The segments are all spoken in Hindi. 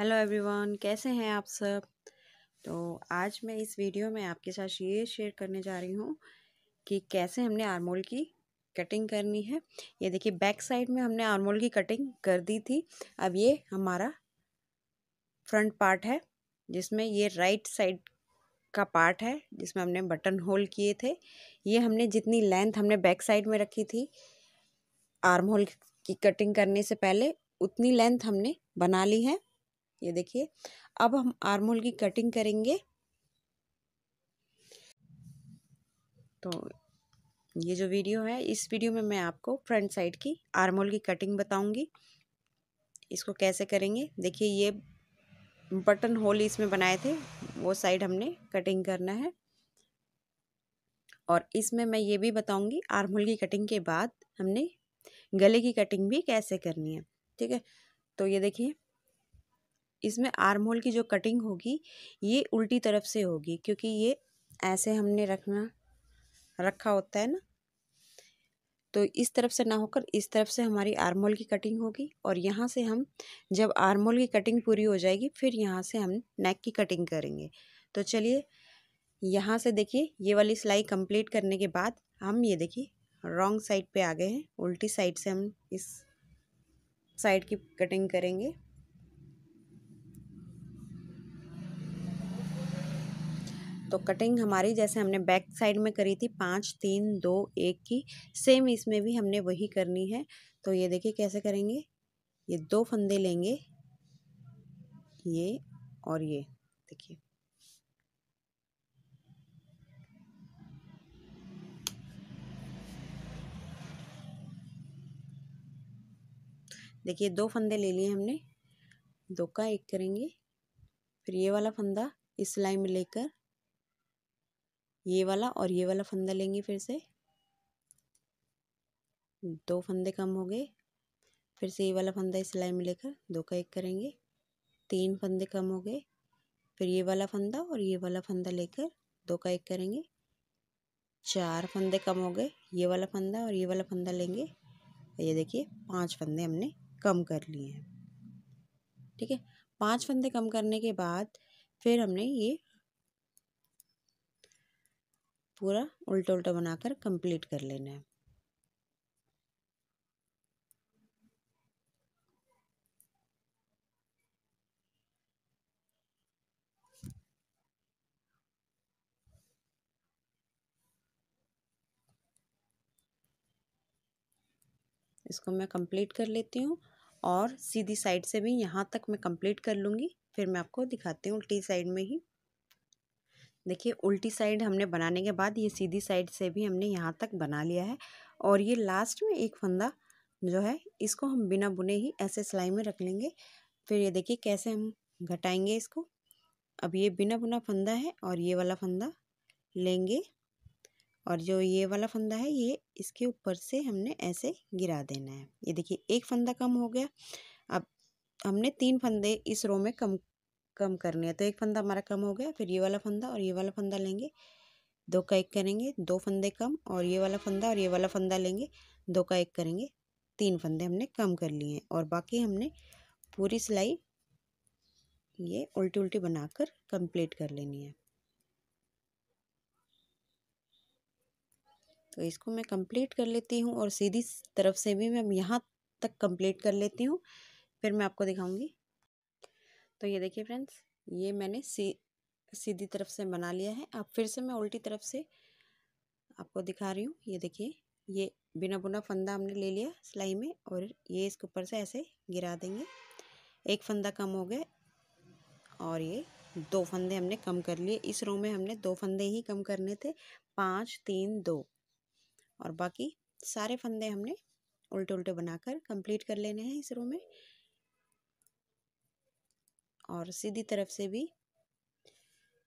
हेलो एवरीवन कैसे हैं आप सब तो आज मैं इस वीडियो में आपके साथ ये शेयर करने जा रही हूँ कि कैसे हमने आर्मोल की कटिंग करनी है ये देखिए बैक साइड में हमने आर्मोल की कटिंग कर दी थी अब ये हमारा फ्रंट पार्ट है जिसमें ये राइट साइड का पार्ट है जिसमें हमने बटन होल किए थे ये हमने जितनी लेंथ हमने बैक साइड में रखी थी आर्म होल की कटिंग करने से पहले उतनी लेंथ हमने बना ली है ये देखिए अब हम आर्मोल की कटिंग करेंगे तो ये जो वीडियो है इस वीडियो में मैं आपको फ्रंट साइड की आरमोल की कटिंग बताऊंगी इसको कैसे करेंगे देखिए ये बटन होल इसमें बनाए थे वो साइड हमने कटिंग करना है और इसमें मैं ये भी बताऊंगी आर्मोल की कटिंग के बाद हमने गले की कटिंग भी कैसे करनी है ठीक है तो ये देखिए इसमें आर्म होल की जो कटिंग होगी ये उल्टी तरफ से होगी क्योंकि ये ऐसे हमने रखना रखा होता है ना तो इस तरफ से ना होकर इस तरफ से हमारी आर्मोल की कटिंग होगी और यहाँ से हम जब होल की कटिंग पूरी हो जाएगी फिर यहाँ से हम नेक की कटिंग करेंगे तो चलिए यहाँ से देखिए ये वाली सिलाई कंप्लीट करने के बाद हम ये देखिए रॉन्ग साइड पे आ गए हैं उल्टी साइड से हम इस साइड की कटिंग करेंगे तो हम्म। कटिंग हमारी जैसे हमने बैक साइड में करी थी पाँच तीन दो एक की सेम इसमें भी हमने वही करनी है तो ये देखिए कैसे करेंगे ये दो फंदे लेंगे ये और ये देखिए देखिए दो फंदे ले लिए हमने दो का एक करेंगे फिर ये वाला फंदा इस सिलाई में लेकर ये वाला और ये वाला फंदा लेंगे फिर से दो फंदे कम हो गए फिर से ये वाला फंदा इस सिलाई में लेकर दो का एक करेंगे तीन फंदे कम हो गए फिर ये वाला फंदा और ये वाला फंदा लेकर दो का एक करेंगे चार फंदे कम हो गए ये वाला फंदा और ये वाला फंदा लेंगे ये देखिए पांच फंदे हमने कम कर लिए हैं ठीक है पांच फंदे कम करने के बाद फिर हमने ये पूरा उल्टा उल्टा बनाकर कंप्लीट कर लेना है इसको मैं कंप्लीट कर लेती हूँ और सीधी साइड से भी यहाँ तक मैं कंप्लीट कर लूँगी फिर मैं आपको दिखाती हूँ उल्टी साइड में ही देखिए उल्टी साइड हमने बनाने के बाद ये सीधी साइड से भी हमने यहाँ तक बना लिया है और ये लास्ट में एक फंदा जो है इसको हम बिना बुने ही ऐसे सिलाई में रख लेंगे फिर ये देखिए कैसे हम घटाएंगे इसको अब ये बिना बुना फंदा है और ये वाला फंदा लेंगे और जो ये वाला फंदा है ये इसके ऊपर से हमने ऐसे गिरा देना है ये देखिए एक फंदा कम हो गया अब हमने तीन फंदे इस रो में कम कम करने हैं तो एक फंदा हमारा कम हो गया फिर ये वाला फंदा और ये वाला फंदा लेंगे दो का एक करेंगे दो फंदे कम और ये वाला फंदा और ये वाला फंदा लेंगे दो का एक करेंगे तीन फंदे हमने कम कर लिए हैं और बाकी हमने पूरी सिलाई ये उल्टी उल्टी बनाकर कंप्लीट कर लेनी है तो इसको मैं कंप्लीट कर लेती हूँ और सीधी तरफ से भी मैं यहाँ तक कंप्लीट कर लेती हूँ फिर मैं आपको दिखाऊंगी तो ये देखिए फ्रेंड्स ये मैंने सी सीधी तरफ से बना लिया है अब फिर से मैं उल्टी तरफ से आपको दिखा रही हूँ ये देखिए ये बिना बुना फंदा हमने ले लिया सिलाई में और ये इसके ऊपर से ऐसे गिरा देंगे एक फंदा कम हो गया और ये दो फंदे हमने कम कर लिए इस रो में हमने दो फंदे ही कम करने थे पाँच तीन दो और बाकी सारे फंदे हमने उल्टे उल्टे बनाकर कंप्लीट कर लेने हैं इस रो में और सीधी तरफ से भी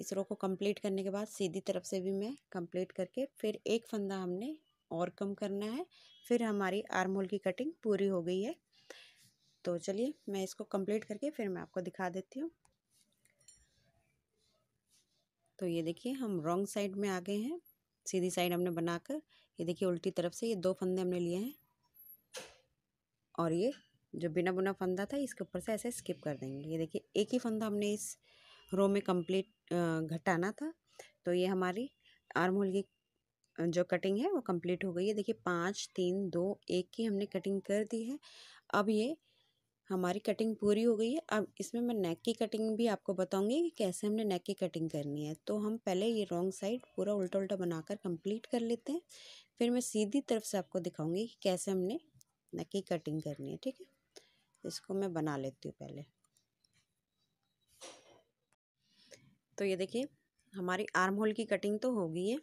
इस रो को कंप्लीट करने के बाद सीधी तरफ से भी मैं कंप्लीट करके फिर एक फंदा हमने और कम करना है फिर हमारी आर्म होल की कटिंग पूरी हो गई है तो चलिए मैं इसको कंप्लीट करके फिर मैं आपको दिखा देती हूँ तो ये देखिए हम रॉन्ग साइड में आ गए हैं सीधी साइड हमने बनाकर ये देखिए उल्टी तरफ से ये दो फंदे हमने लिए हैं और ये जो बिना बुना फंदा था इसके ऊपर से ऐसे स्किप कर देंगे ये देखिए एक ही फंदा हमने इस रो में कंप्लीट घटाना था तो ये हमारी आर्म होल की जो कटिंग है वो कंप्लीट हो गई है देखिए पाँच तीन दो एक की हमने कटिंग कर दी है अब ये हमारी कटिंग पूरी हो गई है अब इसमें मैं नेक की कटिंग भी आपको बताऊंगी कि कैसे हमने नेक की कटिंग करनी है तो हम पहले ये रॉन्ग साइड पूरा उल्टा उल्टा बनाकर कंप्लीट कर लेते हैं फिर मैं सीधी तरफ से आपको दिखाऊंगी कि कैसे हमने नेक की कटिंग करनी है ठीक है इसको मैं बना लेती हूँ पहले तो ये देखिए हमारी आर्म होल की कटिंग तो हो गई है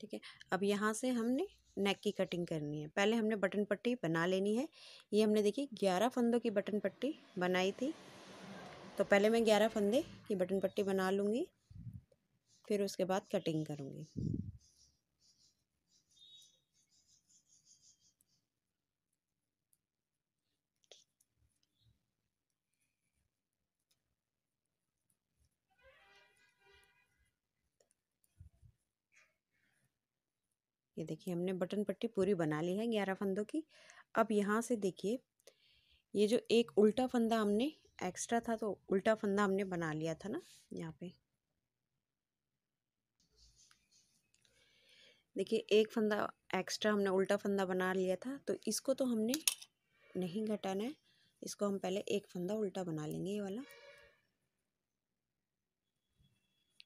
ठीक है अब यहाँ से हमने नेक की कटिंग करनी है पहले हमने बटन पट्टी बना लेनी है ये हमने देखिए ग्यारह फंदों की बटन पट्टी बनाई थी तो पहले मैं ग्यारह फंदे की बटन पट्टी बना लूँगी फिर उसके बाद कटिंग करूँगी ये देखिए हमने बटन पट्टी पूरी बना ली है ग्यारह फंदों की अब यहाँ से देखिए ये जो एक उल्टा फंदा हमने एक्स्ट्रा था तो उल्टा फंदा हमने बना लिया था ना यहाँ पे देखिए एक फंदा एक्स्ट्रा हमने उल्टा फंदा बना लिया था तो इसको तो हमने नहीं घटाना है इसको हम पहले एक फंदा उल्टा बना लेंगे ये वाला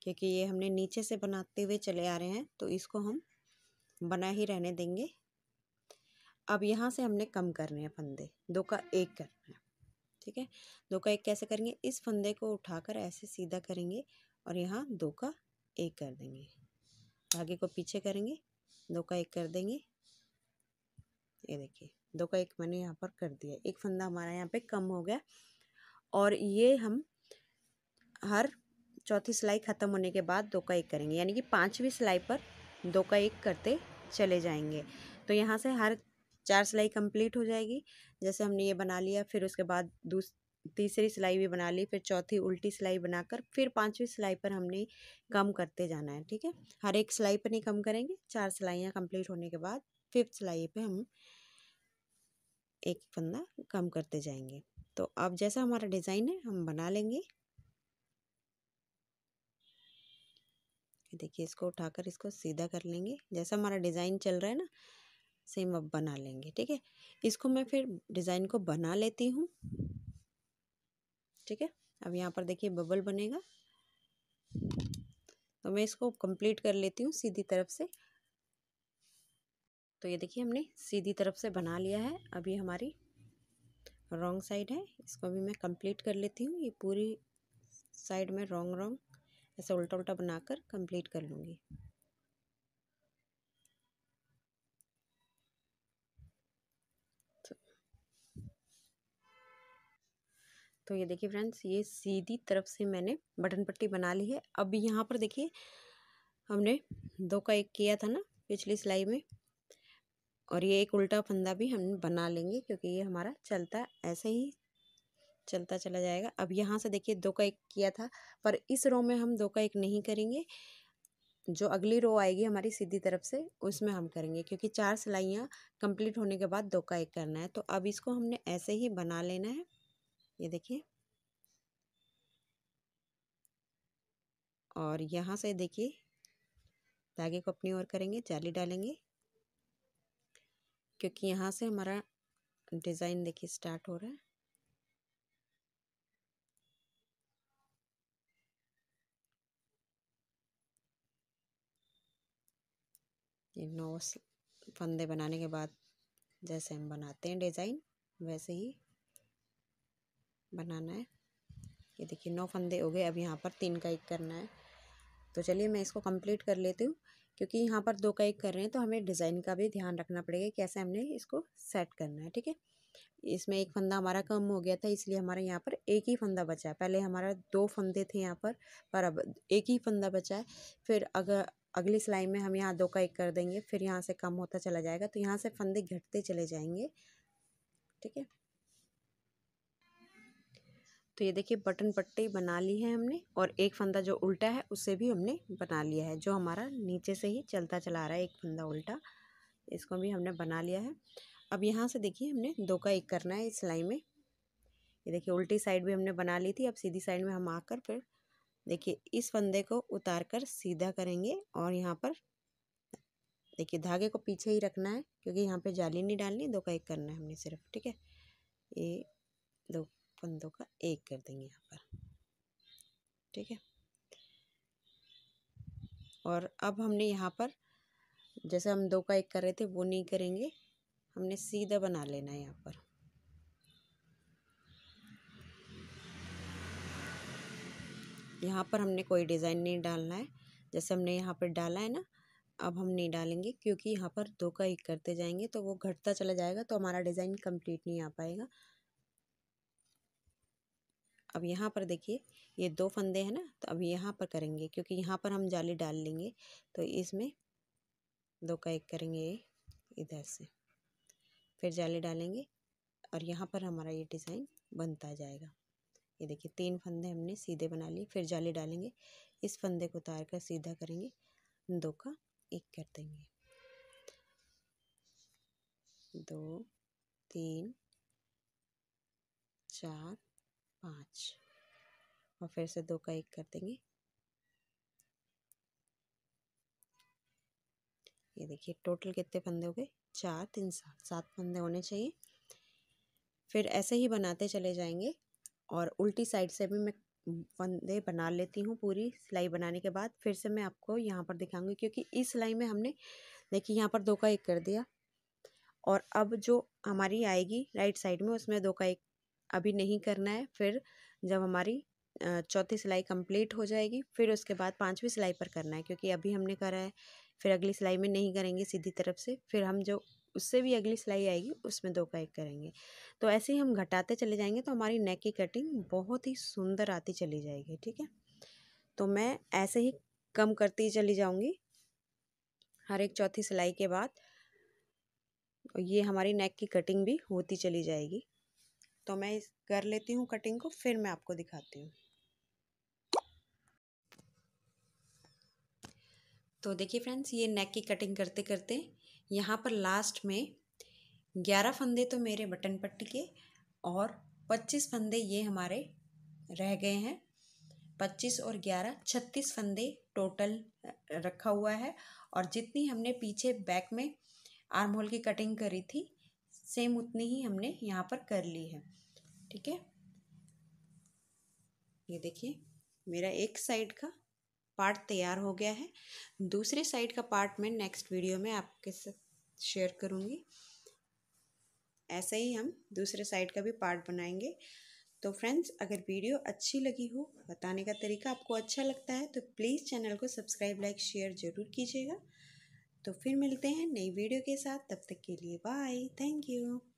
क्योंकि ये हमने नीचे से बनाते हुए चले आ रहे हैं तो इसको हम बना ही रहने देंगे अब यहाँ से हमने कम करने हैं फंदे दो का एक करना है ठीक है दो का एक कैसे करेंगे इस फंदे को उठाकर ऐसे सीधा करेंगे और यहाँ दो का एक कर देंगे धागे को पीछे करेंगे दो का एक कर देंगे ये देखिए दो का एक मैंने यहाँ पर कर दिया एक फंदा हमारा यहाँ पे कम हो गया और ये हम हर चौथी सिलाई ख़त्म होने के बाद दो का एक करेंगे यानी कि पांचवी सिलाई पर दो का एक करते चले जाएंगे तो यहाँ से हर चार सिलाई कंप्लीट हो जाएगी जैसे हमने ये बना लिया फिर उसके बाद दूस तीसरी सिलाई भी बना ली फिर चौथी उल्टी सिलाई बनाकर फिर पांचवी सिलाई पर हमने कम करते जाना है ठीक है हर एक सिलाई पर नहीं कम करेंगे चार सिलाइयाँ कंप्लीट होने के बाद फिफ्थ सिलाई पे हम एक फंदा कम करते जाएंगे तो अब जैसा हमारा डिज़ाइन है हम बना लेंगे देखिए इसको उठाकर इसको सीधा कर लेंगे जैसा हमारा डिज़ाइन चल रहा है ना सेम अब बना लेंगे ठीक है इसको मैं फिर डिज़ाइन को बना लेती हूँ ठीक है अब यहाँ पर देखिए बबल बनेगा तो मैं इसको कंप्लीट कर लेती हूँ सीधी तरफ से तो ये देखिए हमने सीधी तरफ से बना लिया है अभी हमारी रॉन्ग साइड है इसको भी मैं कंप्लीट कर लेती हूँ ये पूरी साइड में रॉन्ग रॉन्ग ऐसे उल्टा उल्टा बनाकर कंप्लीट कर लूँगी तो ये देखिए फ्रेंड्स ये सीधी तरफ से मैंने बटन पट्टी बना ली है अब यहाँ पर देखिए हमने दो का एक किया था ना पिछली सिलाई में और ये एक उल्टा फंदा भी हम बना लेंगे क्योंकि ये हमारा चलता है ऐसे ही चलता चला जाएगा अब यहाँ से देखिए दो का एक किया था पर इस रो में हम दो का एक नहीं करेंगे जो अगली रो आएगी हमारी सीधी तरफ से उसमें हम करेंगे क्योंकि चार सिलाइयाँ कंप्लीट होने के बाद दो का एक करना है तो अब इसको हमने ऐसे ही बना लेना है ये देखिए और यहाँ से देखिए धागे को अपनी ओर करेंगे जाली डालेंगे क्योंकि यहाँ से हमारा डिज़ाइन देखिए स्टार्ट हो रहा है ये फंदे बनाने के बाद जैसे हम बनाते हैं डिज़ाइन वैसे ही बनाना है ये देखिए नौ फंदे हो गए अब यहाँ पर तीन का एक करना है तो चलिए मैं इसको कंप्लीट कर लेती हूँ क्योंकि यहाँ पर दो का एक कर रहे हैं तो हमें डिज़ाइन का भी ध्यान रखना पड़ेगा कैसे हमने इसको सेट करना है ठीक है इसमें एक फंदा हमारा कम हो गया था इसलिए हमारे यहाँ पर एक ही फंदा बचा है पहले हमारा दो फंदे थे यहाँ पर पर अब एक ही फंदा बचा है फिर अगर अगली सिलाई में हम यहाँ दो का एक कर देंगे फिर यहाँ से कम होता चला जाएगा तो यहाँ से फंदे घटते चले जाएंगे ठीक है तो ये देखिए बटन पट्टी बना ली है हमने और एक फंदा जो उल्टा है उसे भी हमने बना लिया है जो हमारा नीचे से ही चलता चला रहा है एक फंदा उल्टा इसको भी हमने बना लिया है अब यहाँ से देखिए हमने दो का एक करना है इस सिलाई में ये देखिए उल्टी साइड भी हमने बना ली थी अब सीधी साइड में हम आकर फिर देखिए इस फंदे को उतार कर सीधा करेंगे और यहाँ पर देखिए धागे को पीछे ही रखना है क्योंकि यहाँ पे जाली नहीं डालनी दो का एक करना है हमने सिर्फ ठीक है ये दो फंदों का एक कर देंगे यहाँ पर ठीक है और अब हमने यहाँ पर जैसे हम दो का एक कर रहे थे वो नहीं करेंगे हमने सीधा बना लेना है यहाँ पर यहाँ पर हमने कोई डिज़ाइन नहीं डालना है जैसे हमने यहाँ पर डाला है ना अब हम नहीं डालेंगे क्योंकि यहाँ पर दो का एक करते जाएंगे तो वो घटता चला जाएगा तो हमारा डिज़ाइन कंप्लीट नहीं आ पाएगा अब यहाँ पर देखिए ये दो फंदे हैं ना तो अब यहाँ पर करेंगे क्योंकि यहाँ पर हम जाली डाल लेंगे तो इसमें दो का एक करेंगे इधर से फिर जाली डालेंगे और यहाँ पर हमारा ये डिज़ाइन बनता जाएगा ये देखिए तीन फंदे हमने सीधे बना लिए फिर जाली डालेंगे इस फंदे को उतार कर सीधा करेंगे दो का एक कर देंगे दो तीन चार पाँच और फिर से दो का एक कर देंगे ये देखिए टोटल कितने फंदे हो गए चार तीन सात सात फंदे होने चाहिए फिर ऐसे ही बनाते चले जाएंगे और उल्टी साइड से भी मैं फंदे बना लेती हूँ पूरी सिलाई बनाने के बाद फिर से मैं आपको यहाँ पर दिखाऊंगी क्योंकि इस सिलाई में हमने देखिए यहाँ पर दो का एक कर दिया और अब जो हमारी आएगी राइट साइड में उसमें दो का एक अभी नहीं करना है फिर जब हमारी चौथी सिलाई कंप्लीट हो जाएगी फिर उसके बाद पाँचवीं सिलाई पर करना है क्योंकि अभी हमने करा है फिर अगली सिलाई में नहीं करेंगे सीधी तरफ से फिर हम जो उससे भी अगली सिलाई आएगी उसमें दो का एक करेंगे तो ऐसे ही हम घटाते चले जाएंगे तो हमारी नेक की कटिंग बहुत ही सुंदर आती चली जाएगी ठीक है तो मैं ऐसे ही कम करती चली जाऊंगी हर एक चौथी सिलाई के बाद ये हमारी नेक की कटिंग भी होती चली जाएगी तो मैं कर लेती हूँ कटिंग को फिर मैं आपको दिखाती हूँ तो देखिए फ्रेंड्स ये नेक की कटिंग करते करते यहाँ पर लास्ट में ग्यारह फंदे तो मेरे बटन पट्टी के और पच्चीस फंदे ये हमारे रह गए हैं पच्चीस और ग्यारह छत्तीस फंदे टोटल रखा हुआ है और जितनी हमने पीछे बैक में आर्म होल की कटिंग करी थी सेम उतनी ही हमने यहाँ पर कर ली है ठीक है ये देखिए मेरा एक साइड का पार्ट तैयार हो गया है दूसरे साइड का पार्ट मैं नेक्स्ट वीडियो में आपके साथ शेयर करूँगी ऐसे ही हम दूसरे साइड का भी पार्ट बनाएंगे तो फ्रेंड्स अगर वीडियो अच्छी लगी हो बताने का तरीका आपको अच्छा लगता है तो प्लीज़ चैनल को सब्सक्राइब लाइक शेयर ज़रूर कीजिएगा तो फिर मिलते हैं नई वीडियो के साथ तब तक के लिए बाय थैंक यू